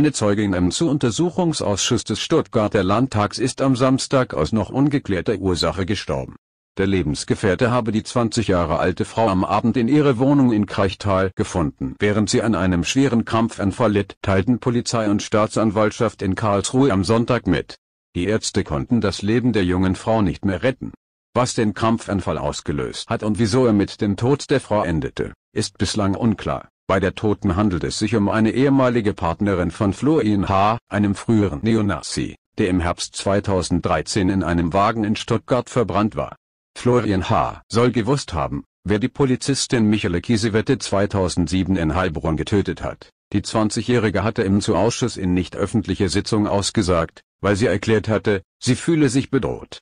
Eine Zeugin im zu Untersuchungsausschuss des Stuttgarter Landtags ist am Samstag aus noch ungeklärter Ursache gestorben. Der Lebensgefährte habe die 20 Jahre alte Frau am Abend in ihrer Wohnung in Kraichtal gefunden. Während sie an einem schweren Krampfanfall litt, teilten Polizei und Staatsanwaltschaft in Karlsruhe am Sonntag mit. Die Ärzte konnten das Leben der jungen Frau nicht mehr retten. Was den Krampfanfall ausgelöst hat und wieso er mit dem Tod der Frau endete, ist bislang unklar. Bei der Toten handelt es sich um eine ehemalige Partnerin von Florian H., einem früheren Neonazi, der im Herbst 2013 in einem Wagen in Stuttgart verbrannt war. Florian H. soll gewusst haben, wer die Polizistin Michele Kiesewette 2007 in Heilbronn getötet hat. Die 20-Jährige hatte im Zu-Ausschuss in nicht öffentlicher Sitzung ausgesagt, weil sie erklärt hatte, sie fühle sich bedroht.